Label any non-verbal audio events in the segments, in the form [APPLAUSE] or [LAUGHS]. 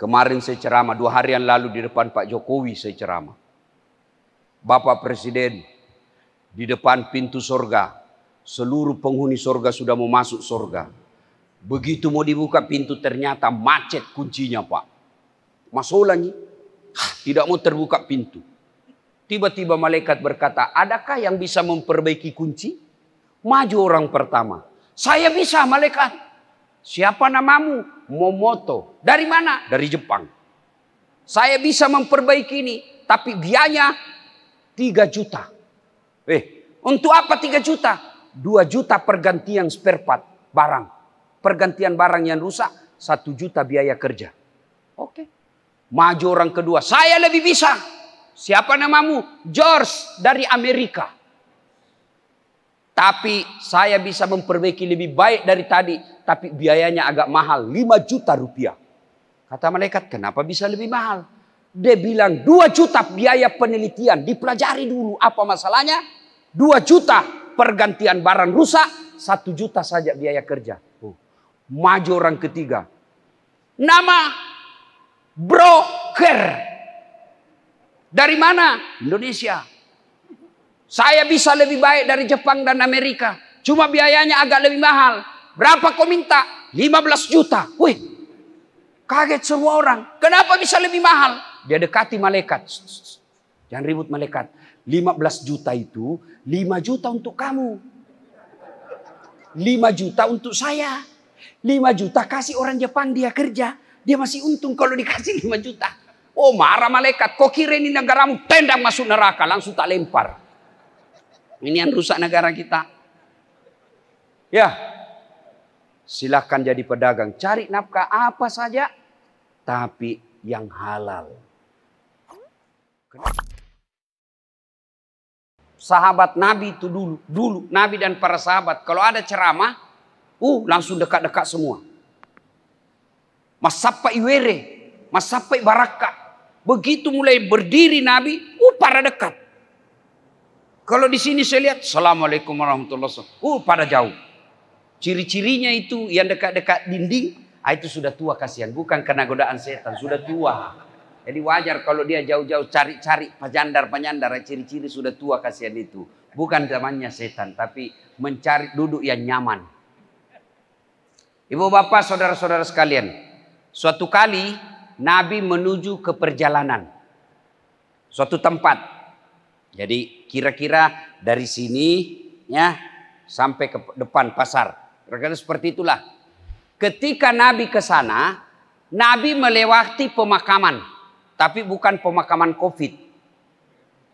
Kemarin saya ceramah, dua hari yang lalu di depan Pak Jokowi saya ceramah. Bapak Presiden, di depan pintu sorga, seluruh penghuni sorga sudah mau masuk sorga. Begitu mau dibuka pintu ternyata macet kuncinya Pak. Masuk lagi, tidak mau terbuka pintu. Tiba-tiba malaikat berkata, adakah yang bisa memperbaiki kunci? Maju orang pertama. Saya bisa malaikat. Siapa namamu? Momoto. Dari mana? Dari Jepang. Saya bisa memperbaiki ini, tapi biayanya 3 juta. Eh, untuk apa 3 juta? 2 juta pergantian spare part, barang. Pergantian barang yang rusak, 1 juta biaya kerja. Oke. Maju orang kedua, saya lebih bisa. Siapa namamu? George dari Amerika. Tapi saya bisa memperbaiki lebih baik dari tadi. Tapi biayanya agak mahal, 5 juta rupiah. Kata malaikat, kenapa bisa lebih mahal? Dia bilang 2 juta biaya penelitian. Dipelajari dulu apa masalahnya. 2 juta pergantian barang rusak. 1 juta saja biaya kerja. Oh. Maju orang ketiga. Nama broker. Dari mana? Indonesia. Saya bisa lebih baik dari Jepang dan Amerika. Cuma biayanya agak lebih mahal. Berapa kau minta? 15 juta. Wih, kaget semua orang. Kenapa bisa lebih mahal? Dia dekati malaikat. Jangan ribut malaikat. 15 juta itu 5 juta untuk kamu. 5 juta untuk saya. 5 juta kasih orang Jepang dia kerja. Dia masih untung kalau dikasih 5 juta. Oh marah malaikat. Kok kira ini negaramu tendang masuk neraka. Langsung tak lempar. Ini yang rusak negara kita. Ya, silahkan jadi pedagang. Cari nafkah apa saja, tapi yang halal. Sahabat Nabi itu dulu, dulu Nabi dan para sahabat kalau ada ceramah, uh langsung dekat-dekat semua. Masapai wereh, Masapai barakah. Begitu mulai berdiri Nabi, uh para dekat. Kalau di sini saya lihat, Assalamualaikum warahmatullahi wabarakatuh. Uh, pada jauh. Ciri-cirinya itu yang dekat-dekat dinding, ah, itu sudah tua kasihan. Bukan karena godaan setan, sudah tua. Jadi wajar kalau dia jauh-jauh cari-cari penyandar-penyandar, ah, ciri-ciri sudah tua kasihan itu. Bukan zamannya setan, tapi mencari duduk yang nyaman. Ibu bapak, saudara-saudara sekalian. Suatu kali Nabi menuju ke perjalanan. Suatu tempat jadi kira-kira dari sini ya sampai ke depan pasar. Kira-kira seperti itulah. Ketika Nabi ke sana, Nabi melewati pemakaman, tapi bukan pemakaman Covid.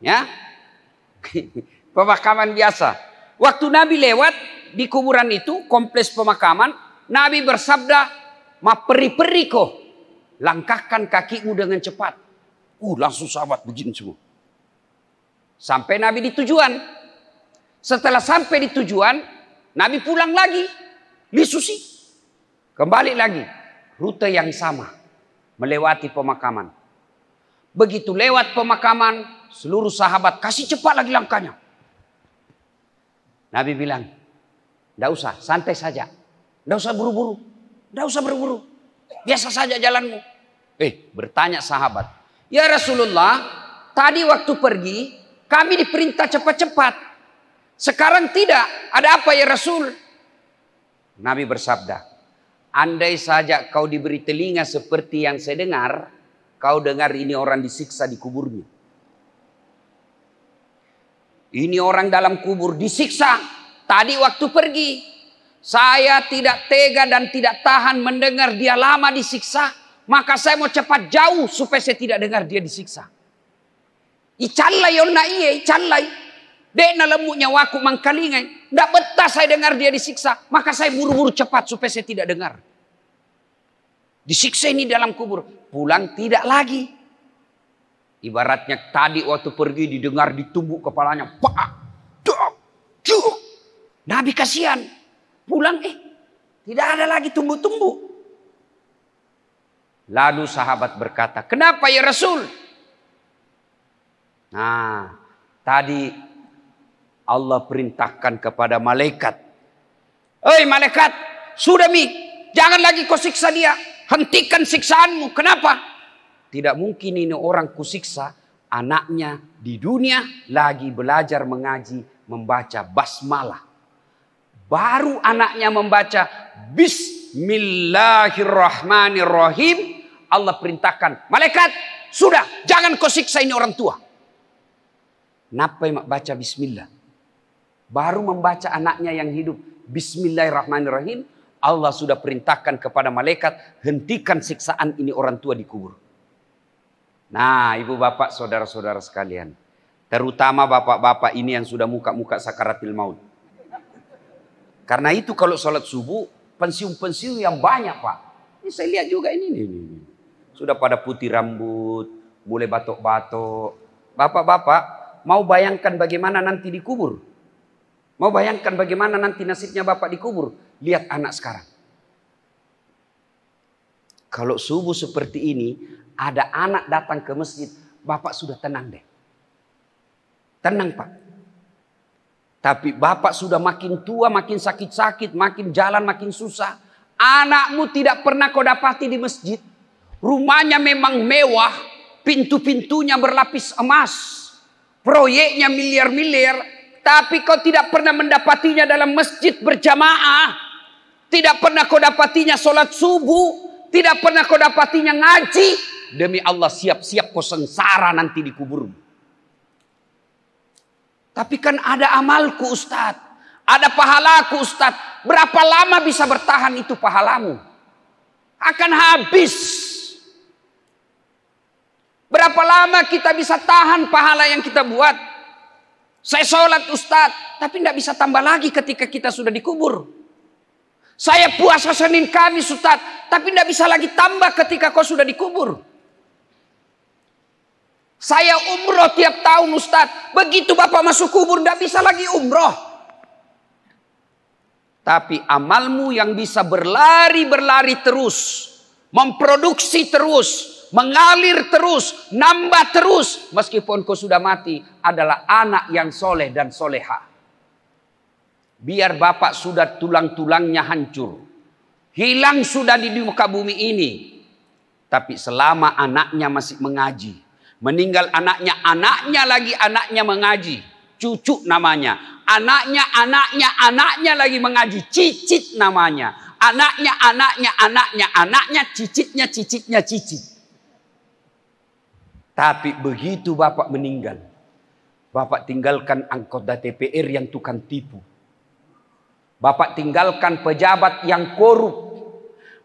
Ya. [LAUGHS] pemakaman biasa. Waktu Nabi lewat di kuburan itu, kompleks pemakaman, Nabi bersabda, "Ma peri-peri langkahkan kakimu dengan cepat." Uh, langsung sahabat begini semua. Sampai Nabi di tujuan. Setelah sampai di tujuan, Nabi pulang lagi. Disusi. Kembali lagi. Rute yang sama. Melewati pemakaman. Begitu lewat pemakaman, seluruh sahabat kasih cepat lagi langkahnya. Nabi bilang, tidak usah, santai saja. Tidak usah buru-buru. Tidak usah buru-buru. Biasa saja jalanmu. Eh, bertanya sahabat. Ya Rasulullah, tadi waktu pergi, kami diperintah cepat-cepat. Sekarang tidak. Ada apa ya Rasul? Nabi bersabda, Andai saja kau diberi telinga seperti yang saya dengar, kau dengar ini orang disiksa di kuburnya. Ini orang dalam kubur disiksa. Tadi waktu pergi, saya tidak tega dan tidak tahan mendengar dia lama disiksa. Maka saya mau cepat jauh supaya saya tidak dengar dia disiksa. Icalai on oh, na iye, icalai. Dek na lemuk nyawaku mangkalingai. Dak betah saya dengar dia disiksa. Maka saya buru-buru cepat supaya saya tidak dengar. Disiksa ini dalam kubur. Pulang tidak lagi. Ibaratnya tadi waktu pergi didengar ditumbuk kepalanya. Pak, dok, cuk. Nabi kasihan. Pulang eh tidak ada lagi tumbuh-tumbuh. Lalu sahabat berkata, kenapa ya Rasul? Nah, tadi Allah perintahkan kepada malaikat. Hei malaikat, sudah mi, jangan lagi kau siksa dia. Hentikan siksaanmu. Kenapa? Tidak mungkin ini orang kusiksa anaknya di dunia lagi belajar mengaji membaca basmalah. Baru anaknya membaca Bismillahirrahmanirrahim. Allah perintahkan, malaikat sudah jangan kau siksa ini orang tua. Napa mak baca bismillah. Baru membaca anaknya yang hidup. Bismillahirrahmanirrahim. Allah sudah perintahkan kepada malaikat. Hentikan siksaan ini orang tua dikubur. Nah ibu bapak saudara-saudara sekalian. Terutama bapak-bapak ini yang sudah muka-muka sakaratil maut. Karena itu kalau sholat subuh pensiun-pensiun yang banyak pak. Ini saya lihat juga ini. ini, ini. Sudah pada putih rambut, mulai batuk-batuk. Bapak-bapak Mau bayangkan bagaimana nanti dikubur? Mau bayangkan bagaimana nanti nasibnya bapak dikubur? Lihat anak sekarang. Kalau subuh seperti ini, ada anak datang ke masjid, bapak sudah tenang deh. Tenang pak. Tapi bapak sudah makin tua, makin sakit-sakit, makin jalan, makin susah. Anakmu tidak pernah kau dapati di masjid. Rumahnya memang mewah, pintu-pintunya berlapis emas proyeknya miliar-miliar, tapi kau tidak pernah mendapatinya dalam masjid berjamaah. Tidak pernah kau dapatinya sholat subuh. Tidak pernah kau dapatinya ngaji. Demi Allah siap-siap kau sengsara nanti di kubur. Tapi kan ada amalku Ustadz. Ada pahalaku Ustadz. Berapa lama bisa bertahan itu pahalamu? Akan habis. Berapa lama kita bisa tahan pahala yang kita buat? Saya sholat Ustadz, tapi tidak bisa tambah lagi ketika kita sudah dikubur. Saya puasa Senin kami Ustadz, tapi tidak bisa lagi tambah ketika kau sudah dikubur. Saya umroh tiap tahun Ustadz, begitu Bapak masuk kubur tidak bisa lagi umroh. Tapi amalmu yang bisa berlari-berlari terus, memproduksi terus, mengalir terus, nambah terus. Meskipun kau sudah mati adalah anak yang soleh dan soleha. Biar bapak sudah tulang-tulangnya hancur. Hilang sudah di muka bumi ini. Tapi selama anaknya masih mengaji. Meninggal anaknya, anaknya lagi anaknya mengaji. Cucu namanya. Anaknya, anaknya, anaknya lagi mengaji. Cicit namanya anaknya, anaknya, anaknya, anaknya, cicitnya, cicitnya, cicit. Tapi begitu bapak meninggal, bapak tinggalkan anggota DPR yang tukang tipu. Bapak tinggalkan pejabat yang korup.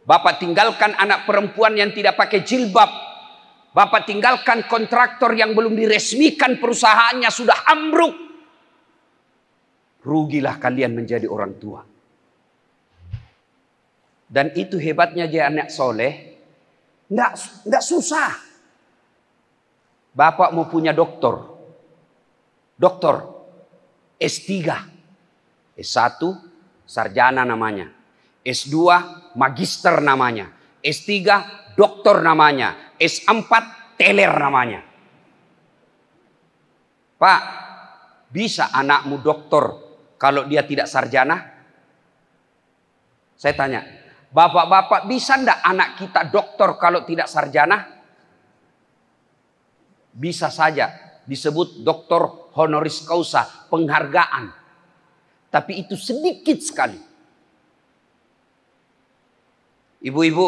Bapak tinggalkan anak perempuan yang tidak pakai jilbab. Bapak tinggalkan kontraktor yang belum diresmikan perusahaannya sudah ambruk. Rugilah kalian menjadi orang tua. Dan itu hebatnya jadi anak soleh. Nggak, nggak susah. Bapakmu punya doktor. Doktor. S3. S1 sarjana namanya. S2 magister namanya. S3 doktor namanya. S4 teler namanya. Pak, bisa anakmu doktor kalau dia tidak sarjana? Saya tanya, bapak-bapak bisa ndak anak kita doktor kalau tidak sarjana? Bisa saja disebut doktor honoris causa, penghargaan. Tapi itu sedikit sekali. Ibu-ibu,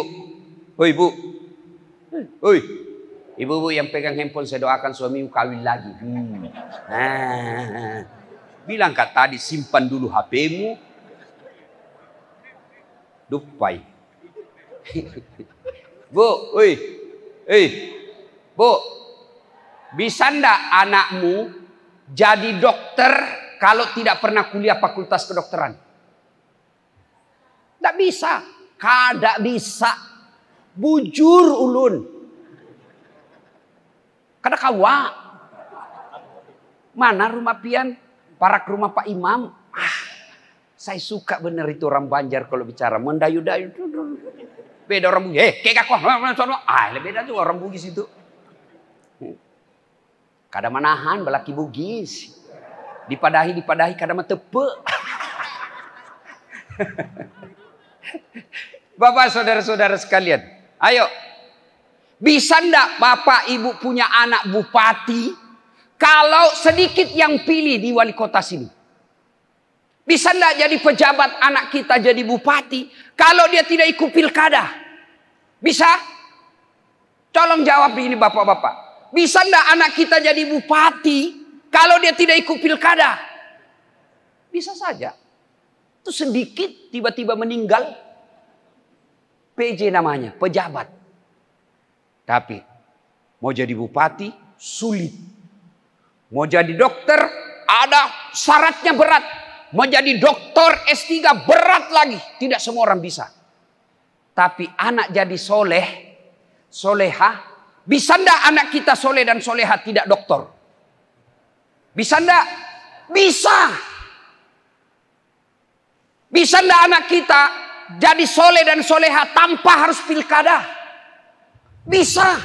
oh ibu, oi, ibu-ibu yang pegang handphone saya doakan suamimu kawin lagi. Hmm. Ah. Bilang kata tadi simpan dulu HPmu. Dupai. [LAUGHS] Bu, oi, oi, bu, bisa ndak anakmu jadi dokter kalau tidak pernah kuliah fakultas kedokteran? Tidak bisa. Kada bisa. Bujur ulun. Kada kawa. Mana rumah pian? Parak rumah Pak Imam. Ah, saya suka bener itu orang Banjar kalau bicara. Mendayu-dayu. Beda orang Bugis. Eh, kayak aku. Ah, ah beda tuh orang Bugis itu. Kada manahan belaki bugis. Dipadahi dipadahi kadang tepuk [LAUGHS] Bapak saudara-saudara sekalian, ayo. Bisa ndak Bapak Ibu punya anak bupati kalau sedikit yang pilih di wali kota sini? Bisa ndak jadi pejabat anak kita jadi bupati kalau dia tidak ikut pilkada? Bisa? Tolong jawab ini bapak-bapak. Bisa enggak anak kita jadi bupati kalau dia tidak ikut pilkada? Bisa saja. Itu sedikit tiba-tiba meninggal. PJ namanya, pejabat. Tapi mau jadi bupati sulit. Mau jadi dokter ada syaratnya berat. Mau jadi dokter S3 berat lagi. Tidak semua orang bisa. Tapi anak jadi soleh, solehah, bisa ndak anak kita soleh dan solehat tidak dokter? Bisa ndak? Bisa. Bisa ndak anak kita jadi soleh dan solehat tanpa harus pilkada? Bisa.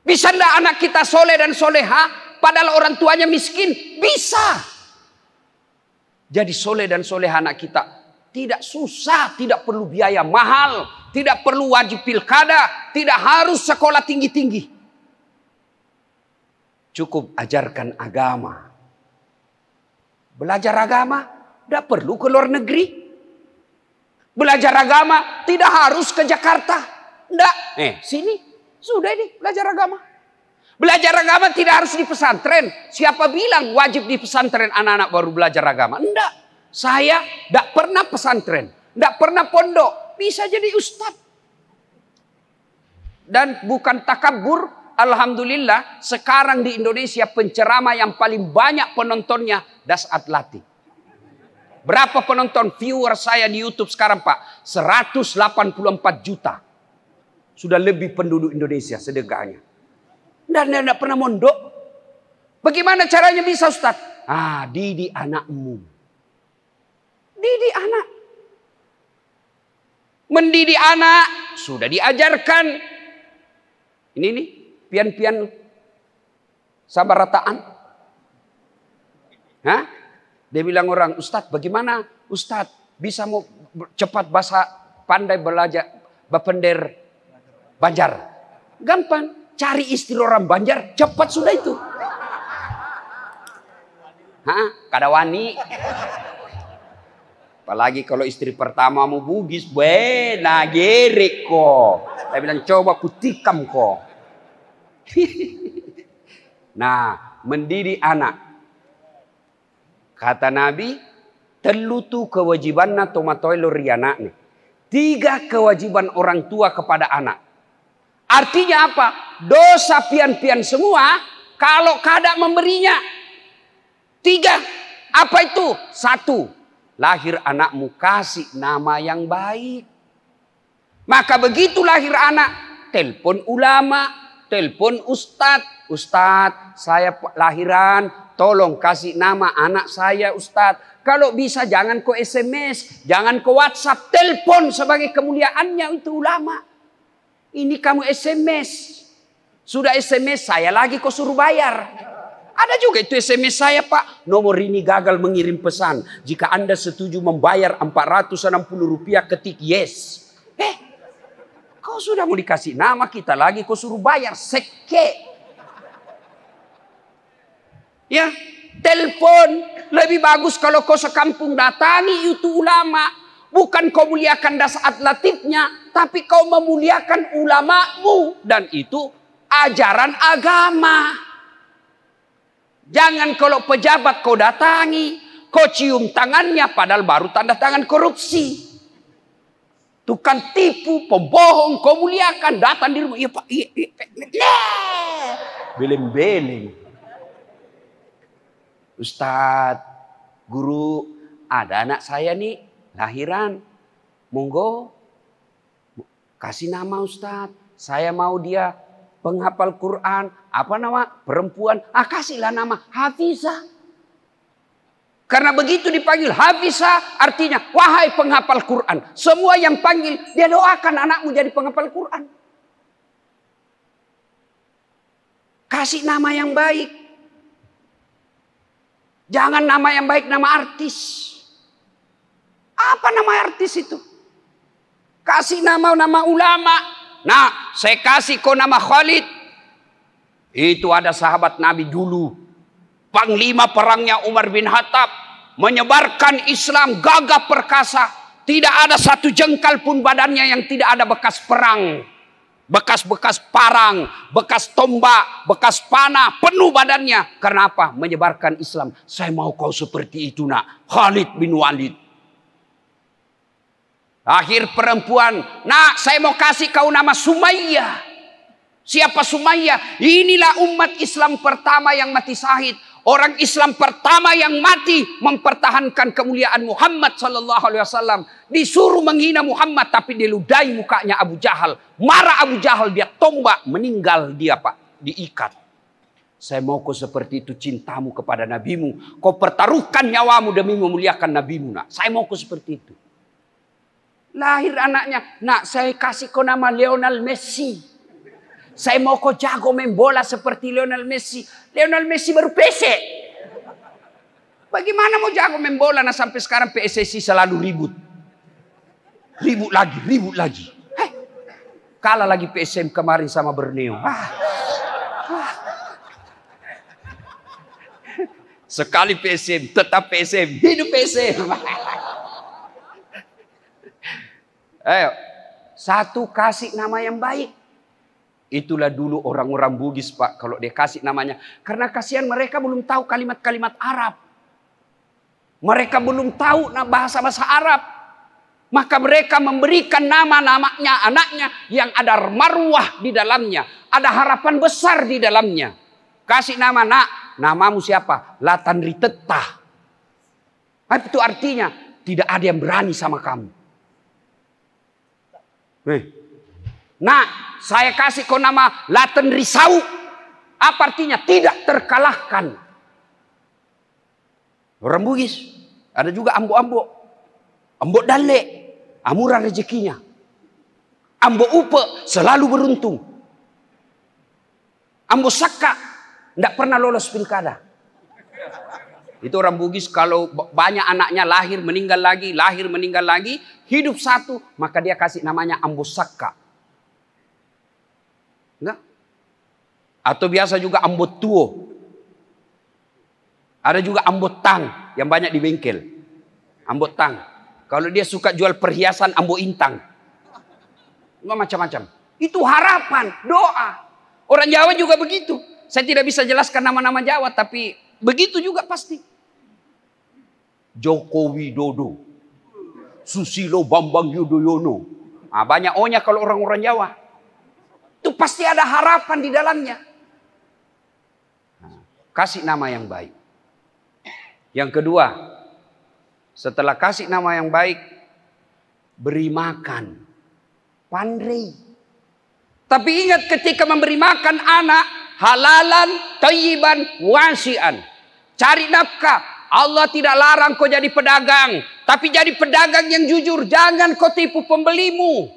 Bisa ndak anak kita soleh dan soleha padahal orang tuanya miskin? Bisa. Jadi soleh dan soleha anak kita tidak susah, tidak perlu biaya mahal, tidak perlu wajib pilkada, tidak harus sekolah tinggi-tinggi. Cukup ajarkan agama. Belajar agama, tidak perlu ke luar negeri. Belajar agama, tidak harus ke Jakarta. Tidak, eh sini, sudah ini belajar agama. Belajar agama tidak harus di pesantren. Siapa bilang wajib di pesantren anak-anak baru belajar agama? Enggak. Saya tidak pernah pesantren, tidak pernah pondok, bisa jadi ustadz. Dan bukan takabur, Alhamdulillah sekarang di Indonesia pencerama yang paling banyak penontonnya Das Atlati. Berapa penonton viewer saya di Youtube sekarang Pak? 184 juta. Sudah lebih penduduk Indonesia sedekahnya. Dan tidak pernah mondok. Bagaimana caranya bisa Ustaz? Ah, Didi anakmu. Mendidik anak sudah diajarkan. Ini nih pian-pian rataan, Hah? Dia bilang orang, Ustadz bagaimana Ustadz bisa mau cepat bahasa pandai belajar bapender Banjar. Gampang, cari istri orang Banjar, cepat sudah itu. Hah? Kada wani. Apalagi kalau istri pertamamu Bugis, benar gerik kok. Saya bilang coba kutikam kok. [LAUGHS] nah, mendiri anak. Kata Nabi, telutu kewajiban na tomatoilo nih. Tiga kewajiban orang tua kepada anak. Artinya apa? Dosa pian-pian semua kalau kada memberinya. Tiga. Apa itu? Satu, lahir anakmu kasih nama yang baik. Maka begitu lahir anak, telepon ulama, telepon ustad ustad saya lahiran, tolong kasih nama anak saya ustad Kalau bisa jangan ko SMS, jangan ko WhatsApp, telepon sebagai kemuliaannya itu ulama. Ini kamu SMS. Sudah SMS, saya lagi kok suruh bayar. Ada juga itu SMS saya pak. Nomor ini gagal mengirim pesan. Jika Anda setuju membayar 460 rupiah ketik yes. Eh, kau sudah mau dikasih nama kita lagi. Kau suruh bayar seke. Ya, telepon. Lebih bagus kalau kau sekampung datangi itu ulama. Bukan kau muliakan dasar latifnya, tapi kau memuliakan ulamamu. Dan itu ajaran agama. Jangan kalau pejabat kau datangi, kau cium tangannya padahal baru tanda tangan korupsi. Tukang tipu, pembohong, kau muliakan datang di rumah. Iya pak, iya, iya, nah. iya. Beleng-beleng. Ustadz, guru, ada anak saya nih lahiran. Monggo, kasih nama Ustadz. Saya mau dia penghafal Quran, apa nama perempuan, ah kasihlah nama Hafizah. Karena begitu dipanggil Hafizah artinya wahai penghafal Quran. Semua yang panggil dia doakan anakmu jadi penghafal Quran. Kasih nama yang baik. Jangan nama yang baik nama artis. Apa nama artis itu? Kasih nama nama ulama, Nah, saya kasih kau nama Khalid. Itu ada sahabat Nabi dulu. Panglima perangnya Umar bin Khattab. Menyebarkan Islam gagah perkasa. Tidak ada satu jengkal pun badannya yang tidak ada bekas perang. Bekas-bekas parang, bekas tombak, bekas panah, penuh badannya. Kenapa? Menyebarkan Islam. Saya mau kau seperti itu nak. Khalid bin Walid. Akhir perempuan, nah saya mau kasih kau nama Sumayyah. Siapa Sumayyah? Inilah umat Islam pertama yang mati sahid, Orang Islam pertama yang mati mempertahankan kemuliaan Muhammad sallallahu alaihi wasallam. Disuruh menghina Muhammad tapi diludahi mukanya Abu Jahal. Marah Abu Jahal dia tombak, meninggal dia Pak, diikat. Saya mau kau seperti itu cintamu kepada nabimu. Kau pertaruhkan nyawamu demi memuliakan nabimu. Nah, saya mau kau seperti itu. Lahir anaknya. Nak, saya kasih kau nama Lionel Messi. Saya mau kau jago main bola seperti Lionel Messi. Lionel Messi baru PC. E. Bagaimana mau jago main bola nah sampai sekarang PSSI e selalu ribut. Ribut lagi, ribut lagi. Hei, kalah lagi PSM e kemarin sama Berneo. Ah. Ah. Sekali PSM, tetap PSM, hidup PSM. Ayo, satu kasih nama yang baik. Itulah dulu orang-orang Bugis Pak kalau dia kasih namanya. Karena kasihan mereka belum tahu kalimat-kalimat Arab. Mereka belum tahu bahasa-bahasa Arab. Maka mereka memberikan nama-namanya anaknya yang ada marwah di dalamnya. Ada harapan besar di dalamnya. Kasih nama nak, namamu siapa? Latan Ritetah. Itu artinya tidak ada yang berani sama kamu. Nah, saya kasih kau nama Laten Risau. Apa artinya? Tidak terkalahkan. Rembugis. Ada juga ambo-ambo. Ambo dale. Amurah rezekinya. Ambo upe selalu beruntung. Ambo saka. Tidak pernah lolos pilkada. Itu orang Bugis kalau banyak anaknya lahir meninggal lagi, lahir meninggal lagi, hidup satu, maka dia kasih namanya Ambosaka. Enggak? Atau biasa juga Ambotuo. Ada juga Ambotang yang banyak di bengkel. Ambotang. Kalau dia suka jual perhiasan Ambo Intang. Enggak macam-macam. Itu harapan, doa. Orang Jawa juga begitu. Saya tidak bisa jelaskan nama-nama Jawa, tapi begitu juga pasti. Joko Widodo, Susilo Bambang Yudhoyono. Nah, banyak onya kalau orang-orang Jawa. Itu pasti ada harapan di dalamnya. Ah, kasih nama yang baik. Yang kedua, setelah kasih nama yang baik, beri makan. Pandri. Tapi ingat ketika memberi makan anak, halalan, tayiban, wasian. Cari nafkah, Allah tidak larang kau jadi pedagang. Tapi jadi pedagang yang jujur. Jangan kau tipu pembelimu.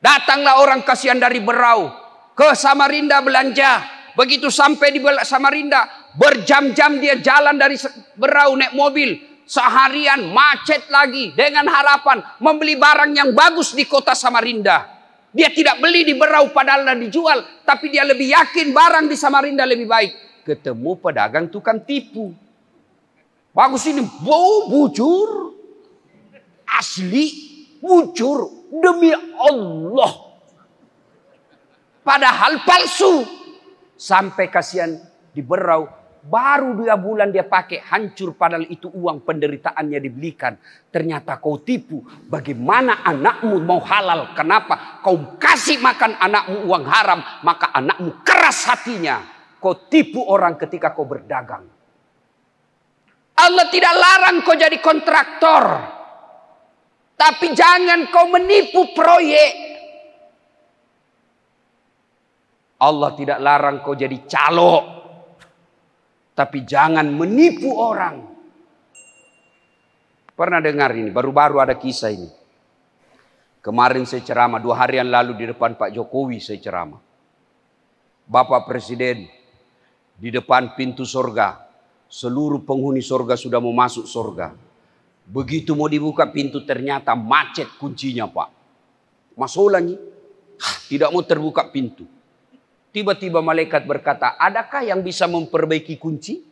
Datanglah orang kasihan dari Berau. Ke Samarinda belanja. Begitu sampai di Samarinda. Berjam-jam dia jalan dari Berau naik mobil seharian macet lagi dengan harapan membeli barang yang bagus di kota Samarinda. Dia tidak beli di Berau padahal dan dijual, tapi dia lebih yakin barang di Samarinda lebih baik. Ketemu pedagang tukang tipu. Bagus ini bau bujur. Asli bujur demi Allah. Padahal palsu. Sampai kasihan diberau Baru dua bulan dia pakai hancur padahal itu uang penderitaannya dibelikan. Ternyata kau tipu. Bagaimana anakmu mau halal? Kenapa? Kau kasih makan anakmu uang haram. Maka anakmu keras hatinya. Kau tipu orang ketika kau berdagang. Allah tidak larang kau jadi kontraktor. Tapi jangan kau menipu proyek. Allah tidak larang kau jadi calo. Tapi jangan menipu orang. Pernah dengar ini, baru-baru ada kisah ini. Kemarin saya ceramah, dua hari yang lalu di depan Pak Jokowi saya ceramah. Bapak Presiden, di depan pintu surga. Seluruh penghuni sorga sudah mau masuk sorga. Begitu mau dibuka pintu ternyata macet kuncinya pak. Masuk lagi. tidak mau terbuka pintu. Tiba-tiba malaikat berkata, adakah yang bisa memperbaiki kunci?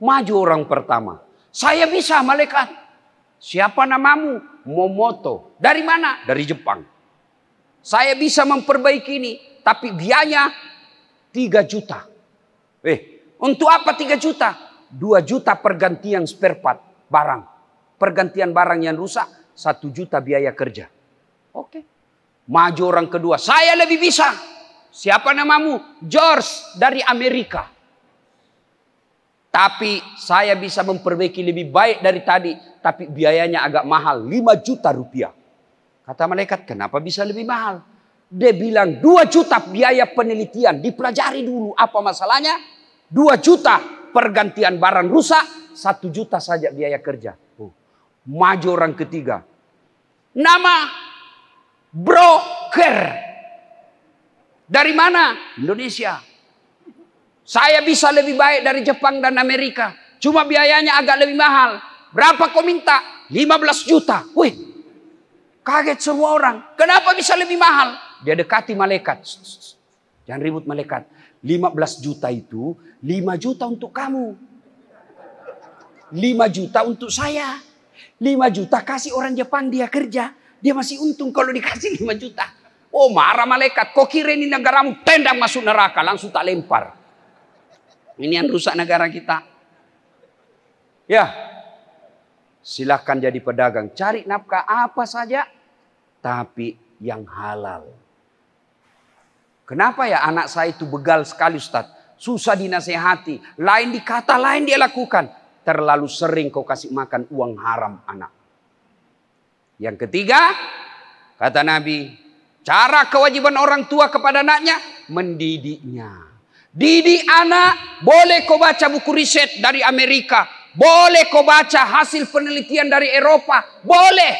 Maju orang pertama. Saya bisa malaikat. Siapa namamu? Momoto. Dari mana? Dari Jepang. Saya bisa memperbaiki ini. Tapi biayanya 3 juta. Eh, untuk apa 3 juta? 2 juta pergantian spare part barang. Pergantian barang yang rusak 1 juta biaya kerja. Oke. Maju orang kedua, saya lebih bisa. Siapa namamu? George dari Amerika. Tapi saya bisa memperbaiki lebih baik dari tadi. Tapi biayanya agak mahal, 5 juta rupiah. Kata malaikat, kenapa bisa lebih mahal? Dia bilang 2 juta biaya penelitian. Dipelajari dulu apa masalahnya. 2 juta pergantian barang rusak, satu juta saja biaya kerja. Oh. Maju orang ketiga. Nama broker. Dari mana? Indonesia. Saya bisa lebih baik dari Jepang dan Amerika. Cuma biayanya agak lebih mahal. Berapa kau minta? 15 juta. Wih, kaget semua orang. Kenapa bisa lebih mahal? Dia dekati malaikat. Jangan ribut malaikat. 15 juta itu 5 juta untuk kamu. 5 juta untuk saya. 5 juta kasih orang Jepang dia kerja. Dia masih untung kalau dikasih 5 [LAUGHS] juta. Oh marah malaikat. Kok kira ini negaramu tendang masuk neraka. Langsung tak lempar. Ini yang rusak negara kita. Ya. Silahkan jadi pedagang. Cari nafkah apa saja. Tapi yang halal. Kenapa ya anak saya itu begal sekali Ustadz? susah dinasehati, lain dikata, lain dia lakukan. Terlalu sering kau kasih makan uang haram anak. Yang ketiga, kata Nabi, cara kewajiban orang tua kepada anaknya mendidiknya. Didik anak, boleh kau baca buku riset dari Amerika, boleh kau baca hasil penelitian dari Eropa, boleh.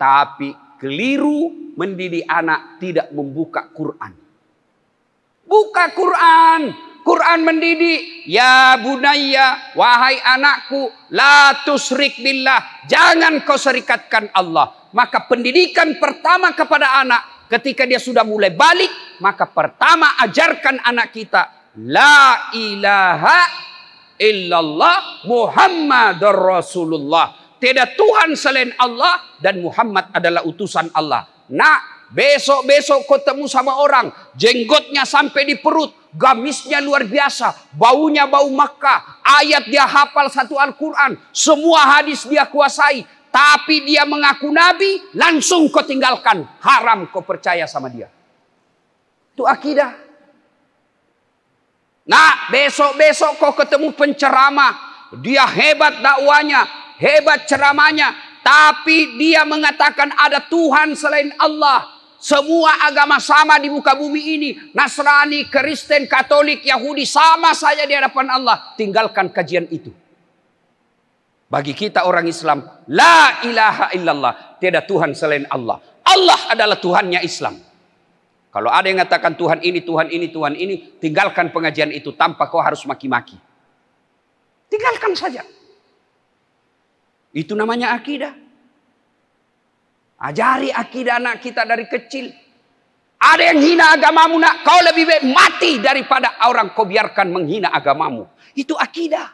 Tapi keliru mendidik anak tidak membuka Quran. Buka Quran. Quran mendidik. Ya bunaya, wahai anakku. La tusrik billah. Jangan kau serikatkan Allah. Maka pendidikan pertama kepada anak. Ketika dia sudah mulai balik. Maka pertama ajarkan anak kita. La ilaha illallah Muhammadur Rasulullah. Tidak Tuhan selain Allah dan Muhammad adalah utusan Allah. Nak Besok-besok ketemu sama orang, jenggotnya sampai di perut, gamisnya luar biasa, baunya bau Makkah, ayat dia hafal satu Al-Quran, semua hadis dia kuasai, tapi dia mengaku nabi, langsung kau tinggalkan, haram kau percaya sama dia. Itu akidah. Nah, besok-besok kau ketemu pencerama, dia hebat dakwanya, hebat ceramanya, tapi dia mengatakan ada Tuhan selain Allah. Semua agama sama di muka bumi ini. Nasrani, Kristen, Katolik, Yahudi sama saja di hadapan Allah. Tinggalkan kajian itu. Bagi kita orang Islam, la ilaha illallah. Tiada Tuhan selain Allah. Allah adalah Tuhannya Islam. Kalau ada yang mengatakan Tuhan ini, Tuhan ini, Tuhan ini, tinggalkan pengajian itu tanpa kau harus maki-maki. Tinggalkan saja. Itu namanya akidah. Ajari akidah anak kita dari kecil. Ada yang hina agamamu nak. Kau lebih baik mati daripada orang kau biarkan menghina agamamu. Itu akidah.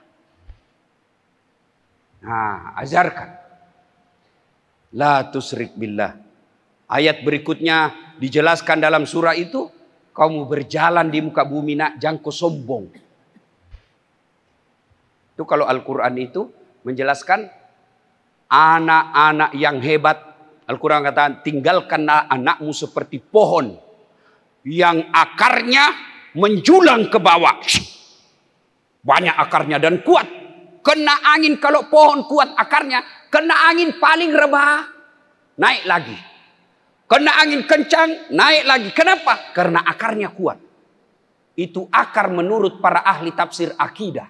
Nah, ajarkan. La tusrik billah. Ayat berikutnya dijelaskan dalam surah itu. Kamu berjalan di muka bumi nak jangkau sombong. Itu kalau Al-Quran itu menjelaskan anak-anak yang hebat Al-Quran katakan tinggalkanlah anakmu seperti pohon yang akarnya menjulang ke bawah. Banyak akarnya dan kuat. Kena angin kalau pohon kuat akarnya. Kena angin paling rebah. Naik lagi. Kena angin kencang, naik lagi. Kenapa? Karena akarnya kuat. Itu akar menurut para ahli tafsir akidah.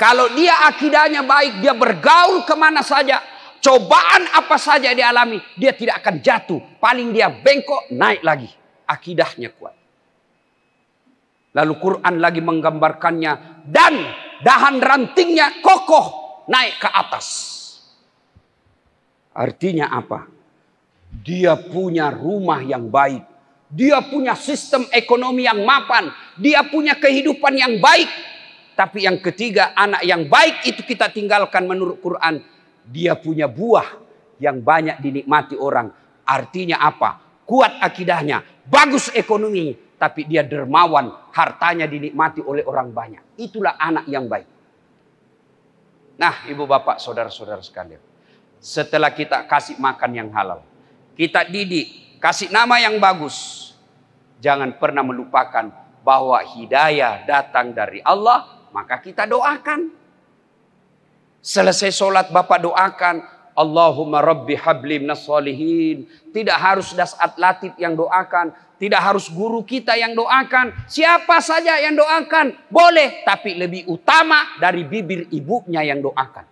Kalau dia akidahnya baik, dia bergaul kemana saja, Cobaan apa saja yang dialami, dia tidak akan jatuh. Paling dia bengkok, naik lagi. Akidahnya kuat. Lalu Quran lagi menggambarkannya. Dan dahan rantingnya kokoh naik ke atas. Artinya apa? Dia punya rumah yang baik. Dia punya sistem ekonomi yang mapan. Dia punya kehidupan yang baik. Tapi yang ketiga, anak yang baik itu kita tinggalkan menurut Quran dia punya buah yang banyak dinikmati orang. Artinya apa? Kuat akidahnya, bagus ekonominya, tapi dia dermawan, hartanya dinikmati oleh orang banyak. Itulah anak yang baik. Nah, Ibu Bapak, saudara-saudara sekalian, setelah kita kasih makan yang halal, kita didik, kasih nama yang bagus. Jangan pernah melupakan bahwa hidayah datang dari Allah, maka kita doakan. Selesai sholat Bapak doakan. Allahumma rabbi hablim nasolihin. Tidak harus dasat latif yang doakan. Tidak harus guru kita yang doakan. Siapa saja yang doakan. Boleh tapi lebih utama dari bibir ibunya yang doakan.